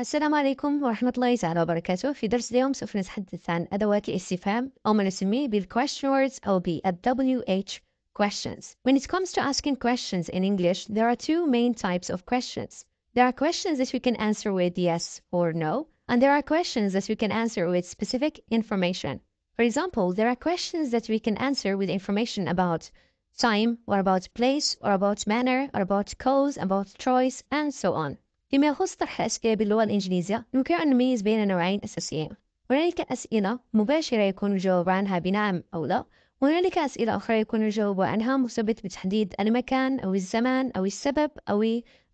السلام عليكم ورحمة الله تعالى وبركاته في درس اليوم سوف نتحدث عن أدوات الاستفهام أو ما نسميه بال question words أو بال WH questions When it comes to asking questions in English there are two main types of questions There are questions that we can answer with yes or no and there are questions that we can answer with specific information For example, there are questions that we can answer with information about time or about place or about manner or about cause, about choice and so on فيما يخص طرح الأسئلة باللغة الإنجليزية يمكن أن نميز بين نوعين أساسيين هنالك أسئلة مباشرة يكون الجواب عنها بنعم أو لا وهنالك أسئلة أخرى يكون الجواب عنها مرتبط بتحديد المكان أو الزمان أو السبب أو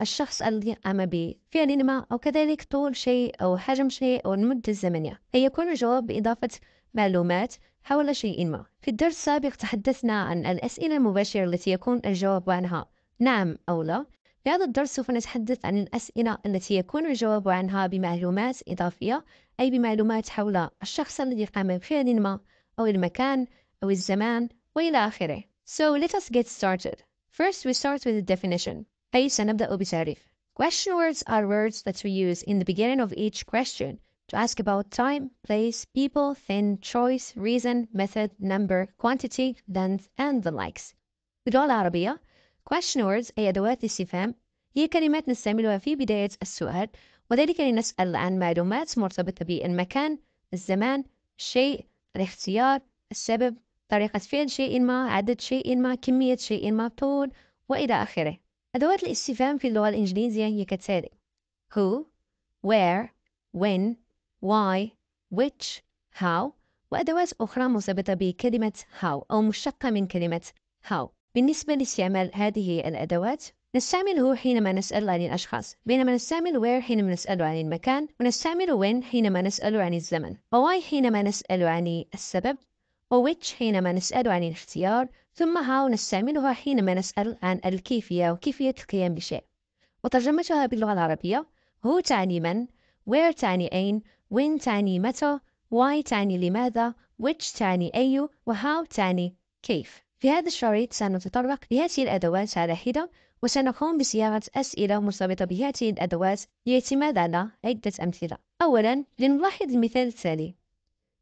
الشخص الذي قام بفعل ما أو كذلك طول شيء أو حجم شيء أو المدة الزمنية أي يكون الجواب بإضافة معلومات حول شيء ما في الدرس السابق تحدثنا عن الأسئلة المباشرة التي يكون الجواب عنها نعم أو لا في هذا الدرس سوف نتحدث عن الأسئلة التي يكون الجواب عنها بمعلومات إضافية أي بمعلومات حول الشخص الذي قام بفعل ما أو المكان أو الزمان وإلى آخره. So let us get started. First we start with the definition. أي سنبدأ بتعريف. Question words are words that we use in the beginning of each question to ask about time, place, people, thing, choice, reason, method, number, quantity, length, and the likes. باللغة العربية Question words أي أدوات استفهام هي كلمات نستعملها في بداية السؤال وذلك لنسأل عن معلومات مرتبطة بالمكان الزمان الشيء الاختيار السبب طريقة فعل شيء ما عدد شيء ما كمية شيء ما طول وإلى آخره أدوات الاستفهام في اللغة الإنجليزية هي كالتالي who where when why which how وأدوات أخرى مرتبطة بكلمة how أو مشتقة من كلمة how بالنسبة لاستعمال هذه الأدوات نستعمله حينما نسأل عن الأشخاص بينما نستعمل where حينما نسأل عن المكان ونستعمل when حينما نسأل عن الزمن وwhy حينما نسأل عن السبب وwhich حينما نسأل عن الاختيار ثم how نستعملها حينما نسأل عن الكيفية وكيفية القيام بشيء وترجمتها باللغة العربية هو تعني من where تعني أين when تعني متى why تعني لماذا which تعني أي وهاو تعني كيف في هذا الشريط سنتطرق لهذه الأدوات على حدة وسنقوم بصياغة أسئلة مرتبطة بهذه الأدوات لاعتماد على عدة أمثلة أولا لنلاحظ المثال التالي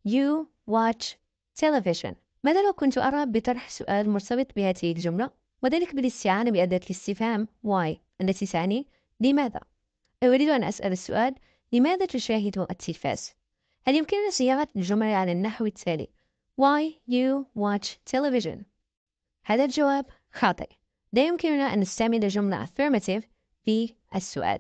You watch television ماذا لو كنت أرى بطرح سؤال مرتبط بهذه الجملة وذلك بالاستعانة بأداة الاستفهام why التي تعني لماذا أريد أن أسأل السؤال لماذا تشاهد التلفاز؟ هل يمكننا صياغة الجملة على النحو التالي Why you watch television هذا الجواب خاطئ لا يمكننا أن نستعمل جملة affirmative في السؤال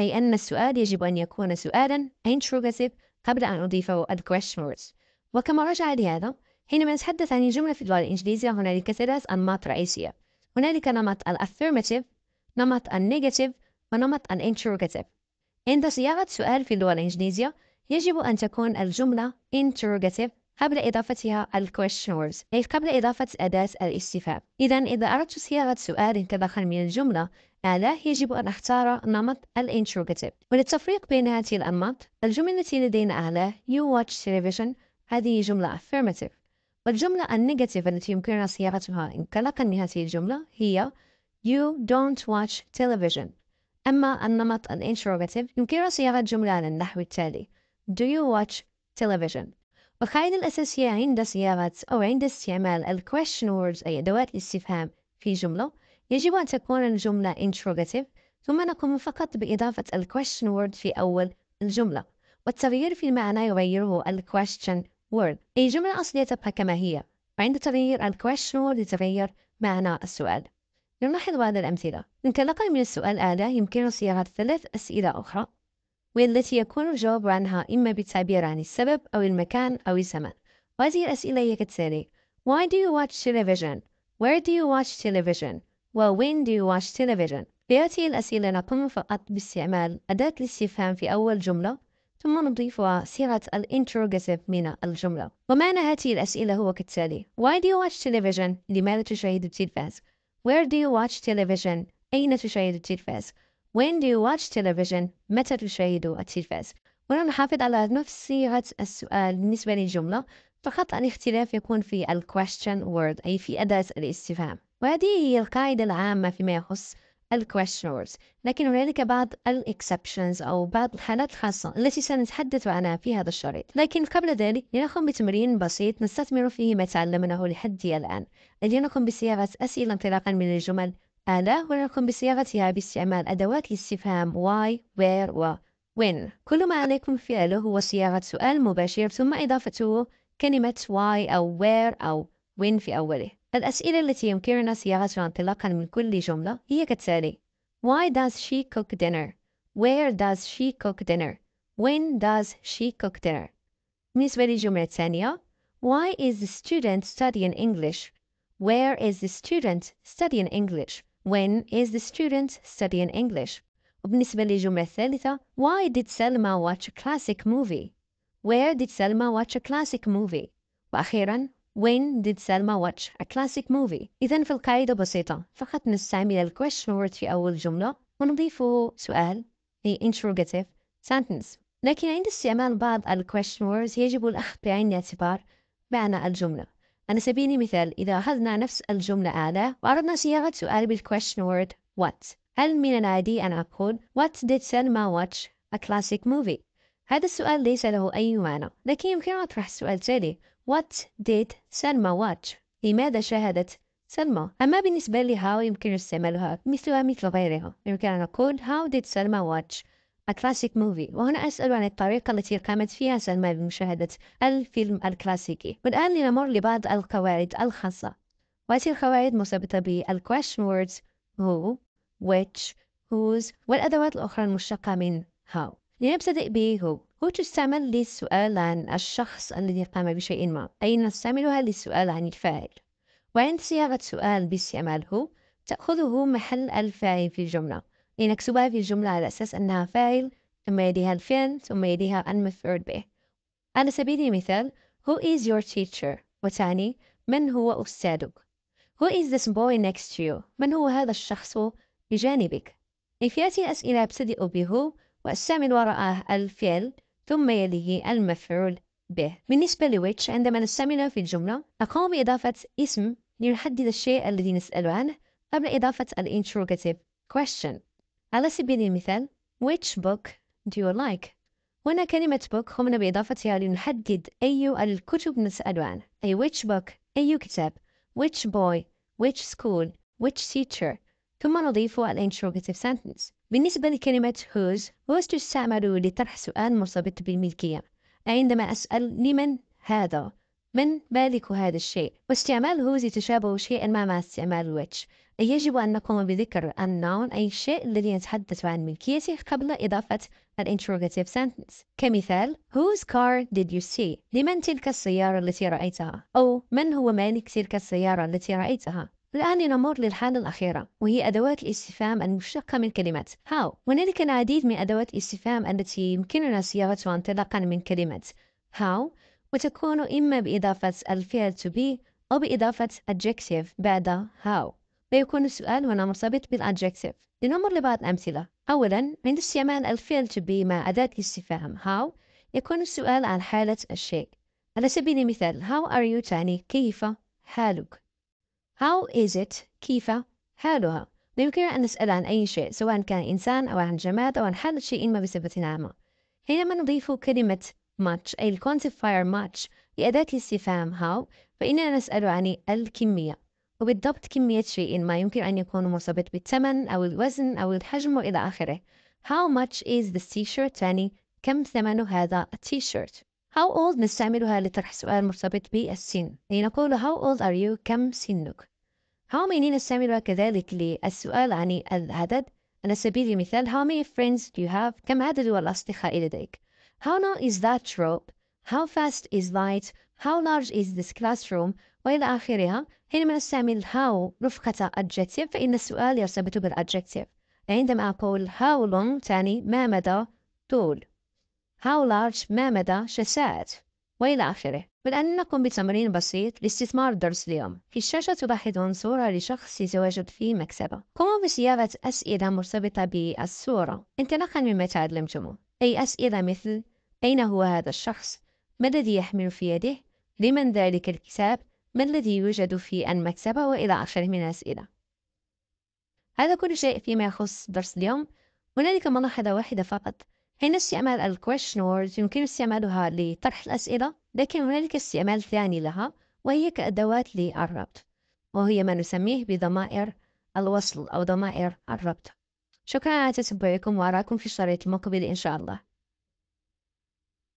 أي أن السؤال يجب أن يكون سؤالا interrogative قبل أن أضيفه the question words وكما رجع لهذا حينما نتحدث عن الجملة في اللغة الإنجليزية هنالك ثلاث أنماط رئيسية هنالك نمط ال affirmative نمط ال negative ونمط ال interrogative عند صياغة سؤال في اللغة الإنجليزية يجب أن تكون الجملة interrogative قبل إضافتها words أي قبل إضافة أداة الاستفهام إذا إذا أردت صياغة سؤال كدخل من الجملة آلاه يجب أن أختار نمط الانتروجاتيف وللتفريق بين هذه الأنماط الجملة التي لدينا آلاه you watch television هذه جملة affirmative والجملة النيجاتيف التي يمكننا صياغتها انطلاقا من هذه الجملة هي you don't watch television أما النمط الانتروجاتيف يمكننا صياغة جملة على النحو التالي do you watch television القاعدة الأساسية عند صياغة أو عند استعمال ال question words أي أدوات الاستفهام في جملة يجب أن تكون الجملة interrogative ثم نقوم فقط بإضافة ال question word في أول الجملة والتغيير في المعنى يغيره ال question word أي جملة أصلية تبقى كما هي وعند تغيير ال question word يتغير معنى السؤال لنلاحظ بعض الأمثلة نتلقى من السؤال هذا يمكن صياغة ثلاث أسئلة أخرى والتي يكون الجواب عنها إما بالتعبير عن السبب أو المكان أو الزمن وهذه الأسئلة هي كالتالي Why do you watch television? Where do you watch television? و When do you watch television? في هذه الأسئلة نقوم فقط باستعمال أداة الاستفهام في أول جملة ثم نضيفها صيغة الانتروجاتيف من الجملة ومعنى هذه الأسئلة هو كالتالي Why do you watch television؟ لماذا تشاهد التلفاز؟ Where do you watch television؟ أين تشاهد التلفاز؟ When do you watch television؟ متى تشاهد التلفاز؟ هنا نحافظ على نفس صيغة السؤال بالنسبة للجملة فقط الاختلاف يكون في ال question word أي في أداة الاستفهام وهذه هي القاعدة العامة فيما يخص ال question words لكن هنالك بعض ال exceptions أو بعض الحالات الخاصة التي سنتحدث عنها في هذا الشريط لكن قبل ذلك لنقم بتمرين بسيط نستثمر فيه ما تعلمناه لحد الآن لنقم بصياغة أسئلة انطلاقا من الجمل الآلة ونقوم بصياغتها باستعمال أدوات الاستفهام why, where و when كل ما عليكم فعله هو صياغة سؤال مباشر ثم إضافته كلمة why أو where أو when في أوله الأسئلة التي يمكننا صياغتها انطلاقا من كل جملة هي كالتالي Why does she cook dinner? Where does she cook dinner? When does she cook dinner? بالنسبة للجملة الثانية Why is the student studying English? Where is the student studying English? When is the student studying English؟ وبالنسبة للجملة الثالثة Why did Selma watch a classic movie؟ Where did Selma watch a classic movie؟ وأخيرا When did Selma watch a classic movie؟ إذا في القاعدة بسيطة فقط نستعمل ال question word في أول جملة ونضيف سؤال في interrogative sentence لكن عند استعمال بعض ال question words يجب الأخذ بعين الاعتبار معنى الجملة على سبيل المثال إذا أخذنا نفس الجملة آلة وأردنا صياغة سؤال بالquestion word what هل من العادي أن أقول What did Selma watch a classic movie؟ هذا السؤال ليس له أي معنى لكن يمكن أن أطرح السؤال التالي What did Selma watch؟ لماذا شاهدت سلمى أما بالنسبة how يمكن استعمالها مثلها مثل غيرها يمكن أن أقول How did Selma watch الكلاسيك موفي وهنا أسأل عن الطريقة التي قامت فيها سلمى بمشاهدة الفيلم الكلاسيكي والآن لنمر لبعض القواعد الخاصة وهذه القواعد مرتبطة بالكويشن ووردز who, which, whose والأدوات الأخرى المشتقة من how لنبتدئ ب who هو تستعمل للسؤال عن الشخص الذي قام بشيء ما أي نستعملها للسؤال عن الفاعل وعند صياغة سؤال باستعمال هو تأخذه محل الفاعل في الجملة لنكتبها في الجملة على أساس أنها فاعل ثم يديها الفعل ثم يديها المفعول به على سبيل المثال Who is your teacher؟ وتعني من هو أستاذك؟ Who is this boy next to you؟ من هو هذا الشخص بجانبك؟ إن هذه الأسئلة أبتدئ به وأستعمل وراءه الفعل ثم يليه المفعول به بالنسبة which عندما نستعمله في الجملة أقوم بإضافة اسم لنحدد الشيء الذي نسأل عنه قبل إضافة الانتروجاتيف question على سبيل المثال which book do you like هنا كلمة book قمنا بإضافتها لنحدد أي الكتب نسأل عنه أي which book أي كتاب which boy which school which teacher ثم نضيف interrogative sentence بالنسبة لكلمة whose whose تستعمل لطرح سؤال مرتبط بالملكية عندما أسأل لمن هذا من بالك هذا الشيء واستعمال هوز يتشابه شيئا ما مع استعمال which يجب أن نقوم بذكر النون أي الشيء الذي نتحدث عن ملكيته قبل إضافة الانتروجاتيف sentence كمثال whose car did you see لمن تلك السيارة التي رأيتها أو من هو مالك تلك السيارة التي رأيتها الآن نمر للحالة الأخيرة وهي أدوات الاستفهام المشتقة من كلمة how هنالك العديد من أدوات الاستفهام التي يمكننا صياغتها انطلاقا من كلمة how وتكون إما بإضافة الفعل to be أو بإضافة adjective بعد how ويكون السؤال هنا مرتبط بالadjective لنمر لبعض الأمثلة أولا عند استعمال الفعل to be مع أداة الاستفهام how يكون السؤال عن حالة الشيء على سبيل المثال how are you تعني كيف حالك how is it كيف حالها يمكن أن نسأل عن أي شيء سواء كان إنسان أو عن جماد أو عن حالة شيء ما بصفة عامة حينما نضيف كلمة much أي الquantifier much لأداة الاستفهام how فإننا نسأل عن الكمية وبالضبط كمية شيء ما يمكن أن يكون مرتبط بالثمن أو الوزن أو الحجم وإلى آخره How much is this t-shirt يعني كم ثمن هذا التيشيرت How old نستعملها لطرح سؤال مرتبط بالسن لنقول نقول how old are you كم سنك How many نستعملها كذلك للسؤال عن العدد على سبيل المثال how many friends do you have كم عدد الأصدقاء لديك How long is that rope؟ how fast is light؟ how large is this classroom? room؟ وإلى آخره. حينما نستعمل how رفقة adjective فإن السؤال يرتبط بالadjective عندما أقول how long تعني ما مدى طول how large ما مدى شاسات وإلى آخره بالآن نقوم بتمرين بسيط لاستثمار درس اليوم في الشاشة تلاحظون صورة لشخص يتواجد في مكتبه قوموا بصياغة أسئلة مرتبطة بالصورة انطلاقا مما تعلمتموه أي أسئلة مثل أين هو هذا الشخص؟ ما الذي يحمل في يده؟ لمن ذلك الكتاب؟ ما الذي يوجد في المكتبة؟ وإلى آخره من الأسئلة. هذا كل شيء فيما يخص درس اليوم. هنالك ملاحظة واحدة فقط. حين استعمال ال question words يمكن استعمالها لطرح الأسئلة، لكن هنالك استعمال ثاني لها وهي كأدوات للربط، وهي ما نسميه بضمائر الوصل أو ضمائر الربط. شكرا على تتبعكم وأراكم في الشريط المقبل إن شاء الله